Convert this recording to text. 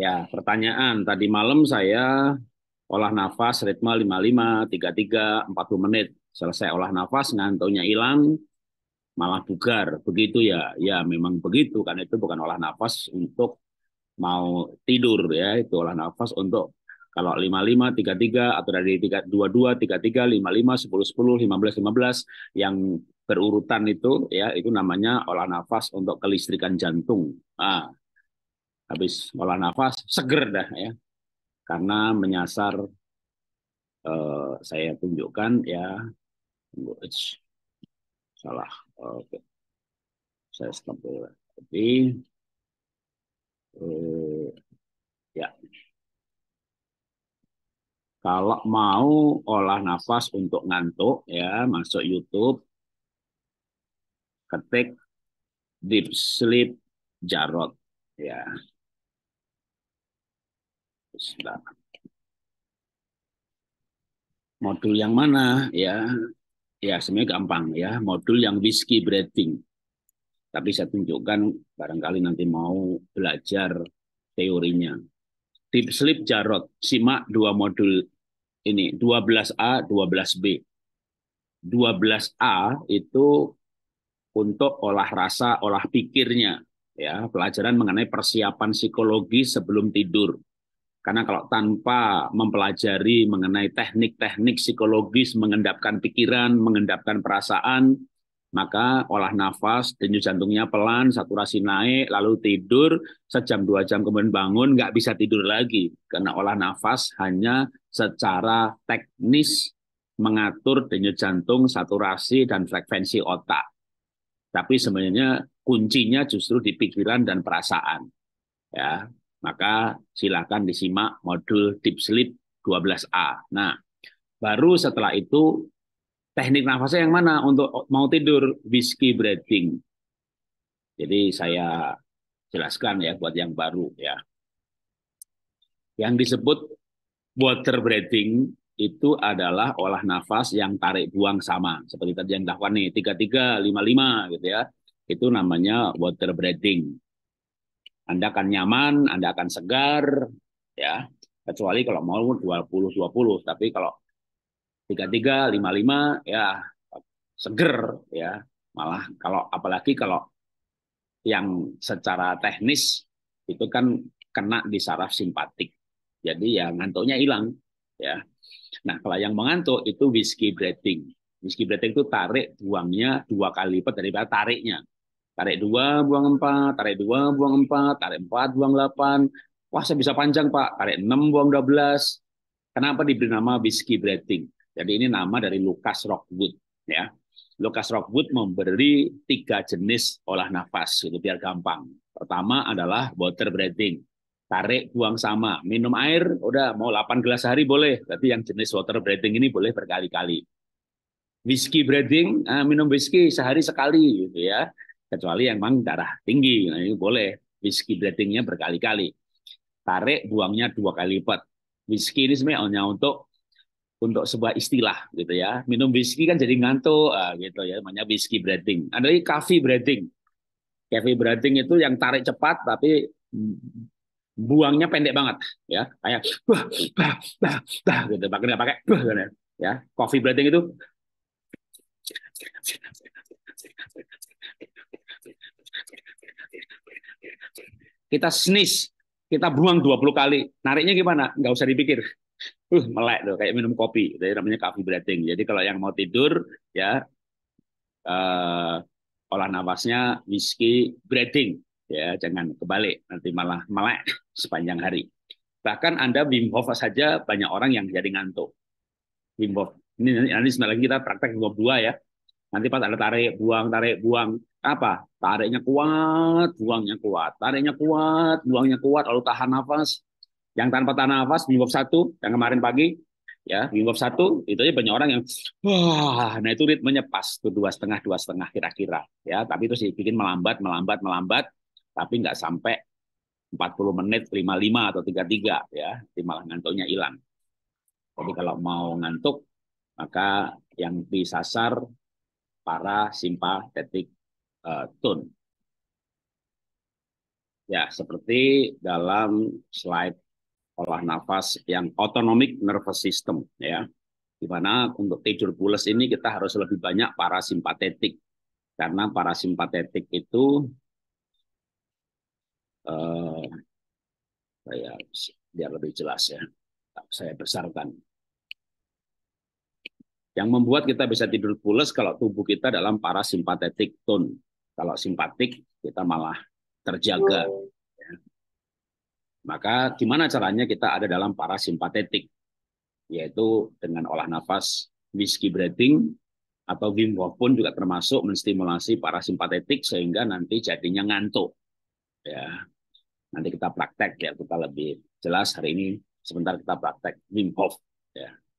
Ya, pertanyaan. Tadi malam saya olah nafas ritme 55, 33, 40 menit. Selesai olah nafas, ngantuknya hilang, malah bugar. Begitu ya. Ya, memang begitu. Karena itu bukan olah nafas untuk mau tidur ya. Itu olah nafas untuk kalau 55, 33, atau dari 22, 33, 55, 10, 10, 15, 15, yang berurutan itu, ya itu namanya olah nafas untuk kelistrikan jantung. Nah, habis olah nafas seger dah ya karena menyasar eh, saya tunjukkan ya salah oke saya stop dulu jadi eh, ya kalau mau olah nafas untuk ngantuk ya masuk YouTube ketik deep sleep jarot ya Modul yang mana ya? Ya sebenarnya gampang ya, modul yang whiskey breathing. Tapi saya tunjukkan barangkali nanti mau belajar teorinya. Deep sleep jarot, simak dua modul ini, 12A, 12B. 12A itu untuk olah rasa, olah pikirnya, ya pelajaran mengenai persiapan psikologi sebelum tidur. Karena kalau tanpa mempelajari mengenai teknik-teknik psikologis, mengendapkan pikiran, mengendapkan perasaan, maka olah nafas, denyut jantungnya pelan, saturasi naik, lalu tidur, sejam dua jam kemudian bangun, nggak bisa tidur lagi. Karena olah nafas hanya secara teknis mengatur denyut jantung, saturasi, dan frekuensi otak. Tapi sebenarnya kuncinya justru di pikiran dan perasaan. Ya, maka silakan disimak modul deep sleep 12A. Nah, baru setelah itu teknik nafasnya yang mana untuk mau tidur whiskey breathing. Jadi saya jelaskan ya buat yang baru ya. Yang disebut water breathing itu adalah olah nafas yang tarik buang sama seperti tadi yang dilakukan nih 3355 gitu ya itu namanya water breathing anda akan nyaman, Anda akan segar, ya. Kecuali kalau mau 20-20, tapi kalau 33, 55, ya seger, ya. Malah kalau apalagi kalau yang secara teknis itu kan kena di saraf simpatik. Jadi ya ngantuknya hilang, ya. Nah, kalau yang mengantuk itu whiskey breathing. Whiskey breathing itu tarik buangnya dua kali lipat daripada tariknya tarik dua buang empat, tarik dua buang empat, tarik empat buang delapan. Wah, saya bisa panjang, Pak. Tarik enam buang delapan. Kenapa diberi nama Whiskey Breathing? Jadi ini nama dari Lucas Rockwood, ya. Lucas Rockwood memberi tiga jenis olah nafas, itu biar gampang. Pertama adalah water breathing. Tarik, buang sama. Minum air, udah mau 8 gelas sehari boleh. Berarti yang jenis water breathing ini boleh berkali-kali. Whiskey breathing, ah, minum whiskey sehari sekali gitu ya Kecuali yang memang darah tinggi, nah ini boleh. Whisky breathingnya berkali-kali. Tarik buangnya dua kali lipat. Whisky ini sebenarnya hanya untuk untuk sebuah istilah gitu ya. Minum whisky kan jadi ngantuk ah, gitu ya, namanya whisky breathing. Ada lagi coffee breathing. Coffee breathing itu yang tarik cepat tapi buangnya pendek banget ya. Kayak bah bah bah, bah gitu. Bahkan nggak pakai gitu ya. Coffee breathing itu kita snis, kita buang 20 kali. Nariknya gimana? Nggak usah dipikir. Uh, melek tuh kayak minum kopi. Jadi namanya kopi breathing. Jadi kalau yang mau tidur ya uh, olah nafasnya whisky breathing ya jangan kebalik nanti malah melek sepanjang hari bahkan anda Wim Hof saja banyak orang yang jadi ngantuk Wim Hof ini nanti, nanti sebentar lagi kita praktek Wim dua ya nanti pas ada tarik buang tarik buang apa tariknya kuat buangnya kuat tariknya kuat buangnya kuat lalu tahan nafas yang tanpa tahan nafas bimbab satu yang kemarin pagi ya bimbab satu itu aja banyak orang yang wah nah itu ritmenya pas tuh dua setengah dua setengah kira-kira ya tapi itu sih bikin melambat melambat melambat tapi nggak sampai 40 menit 55 atau 33 ya jadi malah ngantuknya hilang jadi kalau mau ngantuk maka yang disasar para simpatetik uh, tone. Ya, seperti dalam slide olah nafas yang autonomic nervous system ya. Di mana untuk tidur pulas ini kita harus lebih banyak parasimpatetik karena parasimpatetik itu eh, saya biar lebih jelas ya saya besarkan yang membuat kita bisa tidur pulas kalau tubuh kita dalam parasimpatetik tone kalau simpatik kita malah terjaga. Ya. Maka gimana caranya kita ada dalam parasimpatetik, yaitu dengan olah nafas whiskey breathing atau Wim Hof pun juga termasuk menstimulasi parasimpatetik sehingga nanti jadinya ngantuk. Ya. Nanti kita praktek ya, kita lebih jelas hari ini sebentar kita praktek Wim Hof ya.